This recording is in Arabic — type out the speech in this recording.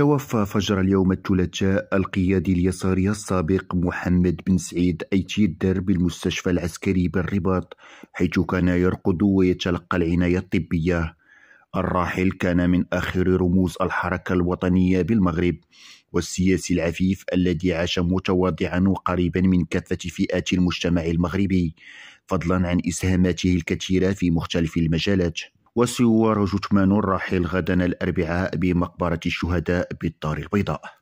توفى فجر اليوم الثلاثاء القيادي اليساري السابق محمد بن سعيد أيتيدر بالمستشفى العسكري بالرباط حيث كان يرقد ويتلقى العناية الطبية الراحل كان من آخر رموز الحركة الوطنية بالمغرب والسياسي العفيف الذي عاش متواضعا وقريبا من كافة فئات المجتمع المغربي فضلا عن إسهاماته الكثيرة في مختلف المجالات وسوار جثمان الراحل غدا الأربعاء بمقبرة الشهداء بالدار البيضاء